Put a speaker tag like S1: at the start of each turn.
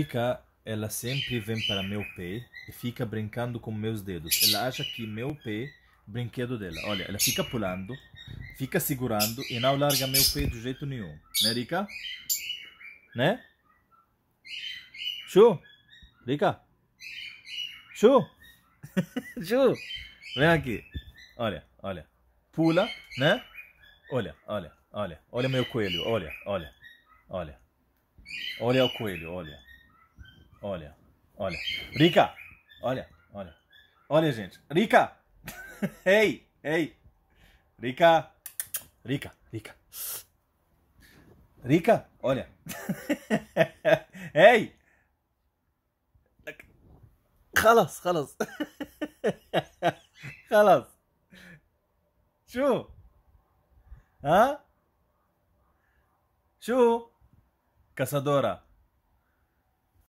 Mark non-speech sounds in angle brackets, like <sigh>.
S1: Rica, ela sempre vem para meu pé e fica brincando com meus dedos. Ela acha que meu pé brinquedo dela. Olha, ela fica pulando, fica segurando e não larga
S2: meu pé do jeito nenhum. Né, Rica? Né?
S3: Chu? Rica? Chu? <laughs> Chu? Vem aqui. Olha, olha. Pula, né? Olha, olha, olha. Olha meu coelho, olha, olha, olha. Olha o coelho, olha. Olha, olha. Rica! Olha, olha. Olha, gente. Rica!
S4: <laughs> ei, ei. Rica! Rica, Rica. Rica, olha. <laughs> ei! Calas, calas.
S5: Calas. <laughs> Chu. Hã?
S6: Chu. Caçadora.